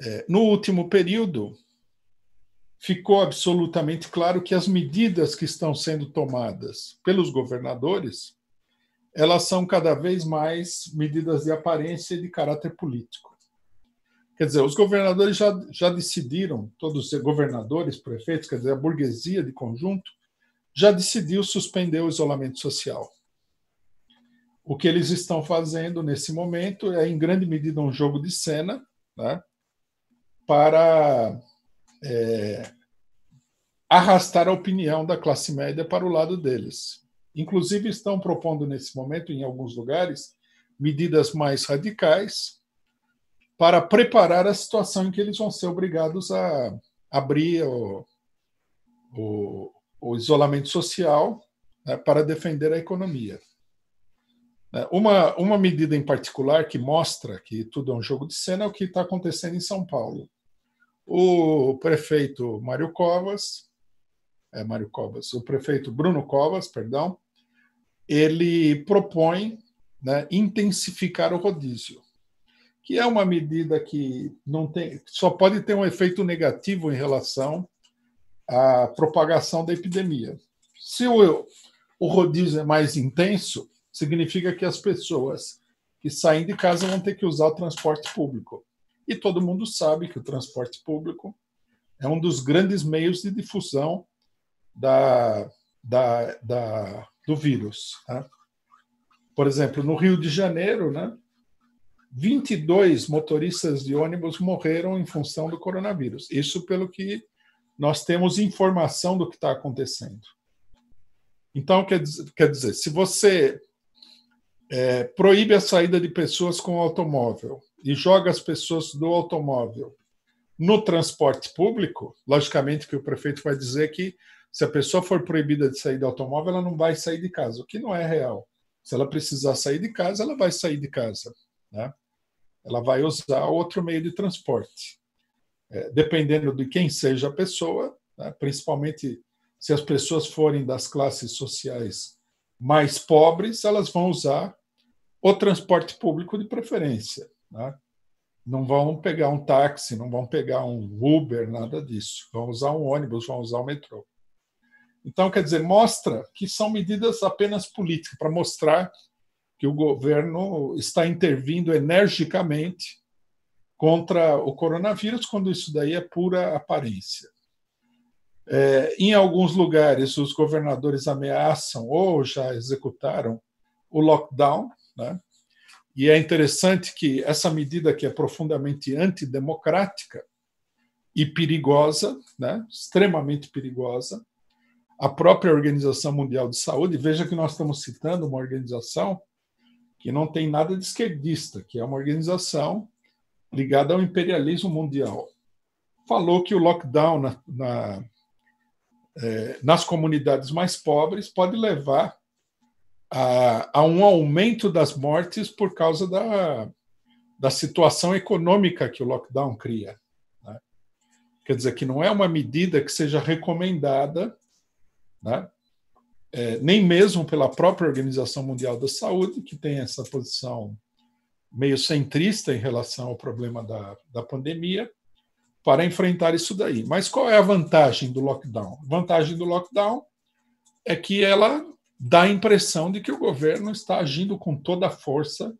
É, no último período, ficou absolutamente claro que as medidas que estão sendo tomadas pelos governadores elas são cada vez mais medidas de aparência e de caráter político. Quer dizer, os governadores já, já decidiram, todos os governadores, prefeitos, quer dizer, a burguesia de conjunto, já decidiu suspender o isolamento social. O que eles estão fazendo nesse momento é, em grande medida, um jogo de cena, né? para é, arrastar a opinião da classe média para o lado deles. Inclusive, estão propondo nesse momento, em alguns lugares, medidas mais radicais para preparar a situação em que eles vão ser obrigados a abrir o, o, o isolamento social né, para defender a economia. Né, uma, uma medida em particular que mostra que tudo é um jogo de cena é o que está acontecendo em São Paulo o prefeito Mário Covas, é Mário Covas, o prefeito Bruno Covas, perdão, ele propõe né, intensificar o rodízio, que é uma medida que não tem, só pode ter um efeito negativo em relação à propagação da epidemia. Se o, o rodízio é mais intenso, significa que as pessoas que saem de casa vão ter que usar o transporte público. E todo mundo sabe que o transporte público é um dos grandes meios de difusão da, da, da do vírus. Né? Por exemplo, no Rio de Janeiro, né, 22 motoristas de ônibus morreram em função do coronavírus. Isso pelo que nós temos informação do que está acontecendo. Então, quer dizer, quer dizer se você é, proíbe a saída de pessoas com automóvel e joga as pessoas do automóvel no transporte público, logicamente que o prefeito vai dizer que se a pessoa for proibida de sair do automóvel, ela não vai sair de casa, o que não é real. Se ela precisar sair de casa, ela vai sair de casa. Né? Ela vai usar outro meio de transporte. É, dependendo de quem seja a pessoa, né? principalmente se as pessoas forem das classes sociais mais pobres, elas vão usar o transporte público de preferência. Né? Não vão pegar um táxi, não vão pegar um Uber, nada disso. Vão usar um ônibus, vão usar o metrô. Então, quer dizer, mostra que são medidas apenas políticas, para mostrar que o governo está intervindo energicamente contra o coronavírus, quando isso daí é pura aparência. É, em alguns lugares, os governadores ameaçam ou já executaram o lockdown, né? E é interessante que essa medida, que é profundamente antidemocrática e perigosa, né, extremamente perigosa, a própria Organização Mundial de Saúde, veja que nós estamos citando uma organização que não tem nada de esquerdista, que é uma organização ligada ao imperialismo mundial, falou que o lockdown na, na, eh, nas comunidades mais pobres pode levar há um aumento das mortes por causa da, da situação econômica que o lockdown cria. Né? Quer dizer, que não é uma medida que seja recomendada, né? é, nem mesmo pela própria Organização Mundial da Saúde, que tem essa posição meio centrista em relação ao problema da, da pandemia, para enfrentar isso daí. Mas qual é a vantagem do lockdown? A vantagem do lockdown é que ela dá a impressão de que o governo está agindo com toda a força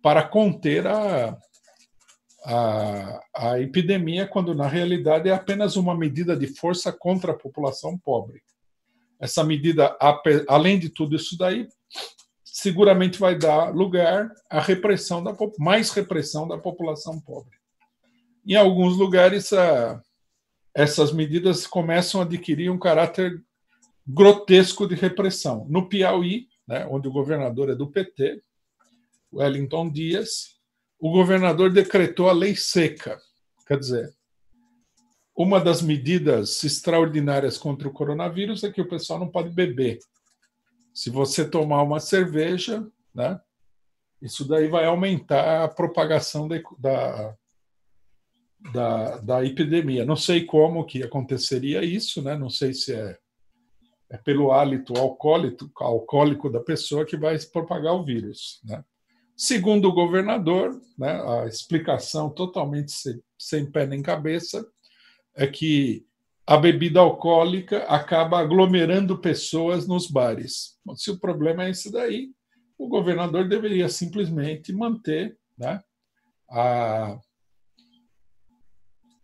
para conter a, a, a epidemia, quando na realidade é apenas uma medida de força contra a população pobre. Essa medida, além de tudo isso daí, seguramente vai dar lugar à repressão da mais repressão da população pobre. Em alguns lugares, essas medidas começam a adquirir um caráter grotesco de repressão. No Piauí, né, onde o governador é do PT, Wellington Dias, o governador decretou a lei seca. Quer dizer, uma das medidas extraordinárias contra o coronavírus é que o pessoal não pode beber. Se você tomar uma cerveja, né, isso daí vai aumentar a propagação da, da, da, da epidemia. Não sei como que aconteceria isso, né? não sei se é é pelo hálito alcoólico, alcoólico da pessoa que vai propagar o vírus. Né? Segundo o governador, né, a explicação totalmente sem, sem pé nem cabeça é que a bebida alcoólica acaba aglomerando pessoas nos bares. se o problema é esse daí, o governador deveria simplesmente manter né, a,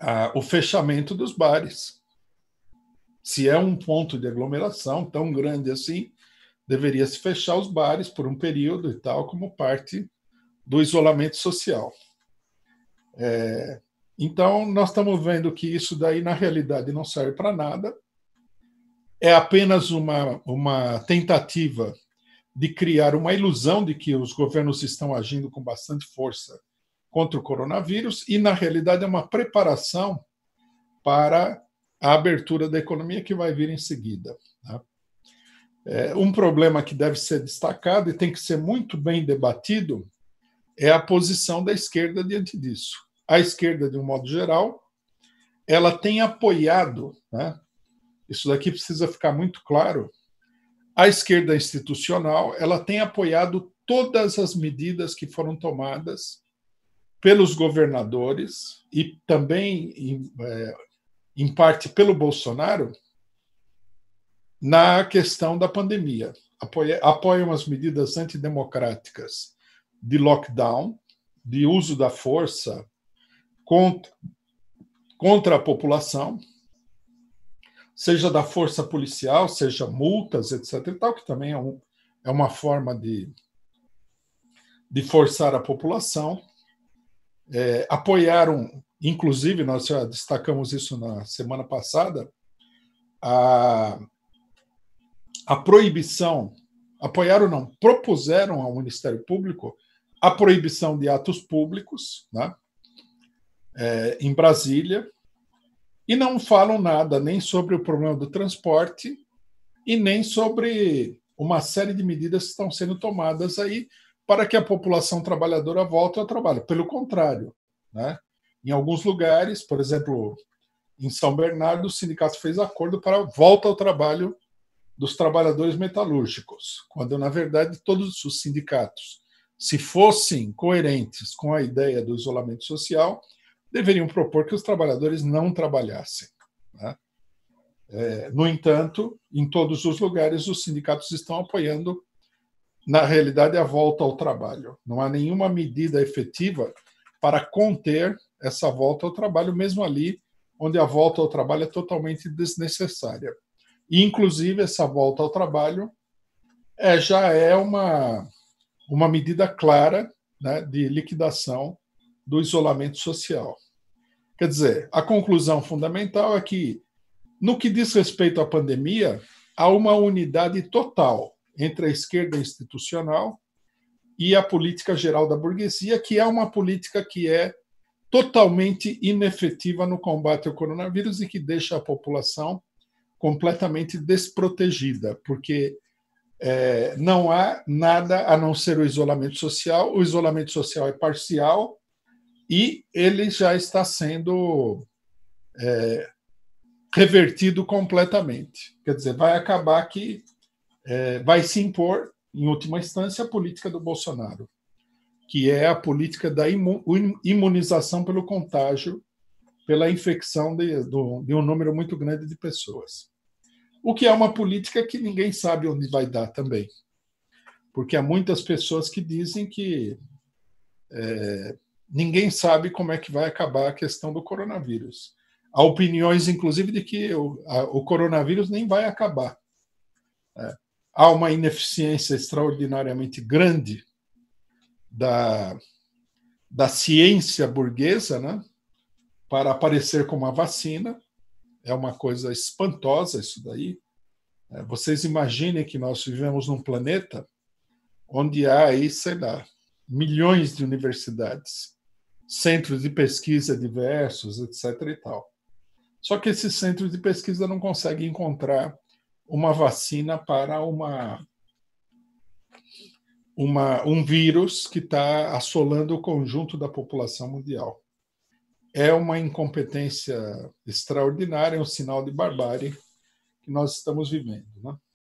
a, o fechamento dos bares se é um ponto de aglomeração tão grande assim, deveria se fechar os bares por um período e tal, como parte do isolamento social. É, então, nós estamos vendo que isso daí, na realidade, não serve para nada, é apenas uma, uma tentativa de criar uma ilusão de que os governos estão agindo com bastante força contra o coronavírus e, na realidade, é uma preparação para a abertura da economia que vai vir em seguida. Né? É, um problema que deve ser destacado e tem que ser muito bem debatido é a posição da esquerda diante disso. A esquerda, de um modo geral, ela tem apoiado, né? isso daqui precisa ficar muito claro, a esquerda institucional ela tem apoiado todas as medidas que foram tomadas pelos governadores e também é, em parte pelo Bolsonaro, na questão da pandemia. Apoia, apoiam as medidas antidemocráticas de lockdown, de uso da força contra, contra a população, seja da força policial, seja multas, etc. E tal, que também é, um, é uma forma de, de forçar a população. É, apoiaram Inclusive, nós já destacamos isso na semana passada, a, a proibição, apoiaram não, propuseram ao Ministério Público a proibição de atos públicos né, é, em Brasília, e não falam nada nem sobre o problema do transporte e nem sobre uma série de medidas que estão sendo tomadas aí para que a população trabalhadora volte ao trabalho. Pelo contrário, né? Em alguns lugares, por exemplo, em São Bernardo, o sindicato fez acordo para a volta ao trabalho dos trabalhadores metalúrgicos, quando, na verdade, todos os sindicatos, se fossem coerentes com a ideia do isolamento social, deveriam propor que os trabalhadores não trabalhassem. Né? É, no entanto, em todos os lugares, os sindicatos estão apoiando, na realidade, a volta ao trabalho. Não há nenhuma medida efetiva para conter essa volta ao trabalho, mesmo ali onde a volta ao trabalho é totalmente desnecessária. E, inclusive, essa volta ao trabalho é, já é uma, uma medida clara né, de liquidação do isolamento social. Quer dizer, a conclusão fundamental é que, no que diz respeito à pandemia, há uma unidade total entre a esquerda institucional e a política geral da burguesia, que é uma política que é totalmente inefetiva no combate ao coronavírus e que deixa a população completamente desprotegida, porque é, não há nada a não ser o isolamento social. O isolamento social é parcial e ele já está sendo é, revertido completamente. Quer dizer, vai acabar que é, vai se impor em última instância, a política do Bolsonaro, que é a política da imunização pelo contágio, pela infecção de, de um número muito grande de pessoas. O que é uma política que ninguém sabe onde vai dar também. Porque há muitas pessoas que dizem que é, ninguém sabe como é que vai acabar a questão do coronavírus. Há opiniões, inclusive, de que o, a, o coronavírus nem vai acabar. É há uma ineficiência extraordinariamente grande da, da ciência burguesa né, para aparecer com uma vacina. É uma coisa espantosa isso daí. É, vocês imaginem que nós vivemos num planeta onde há aí, sei lá, milhões de universidades, centros de pesquisa diversos, etc. e tal. Só que esses centros de pesquisa não conseguem encontrar uma vacina para uma, uma um vírus que está assolando o conjunto da população mundial. É uma incompetência extraordinária, é um sinal de barbárie que nós estamos vivendo. Né?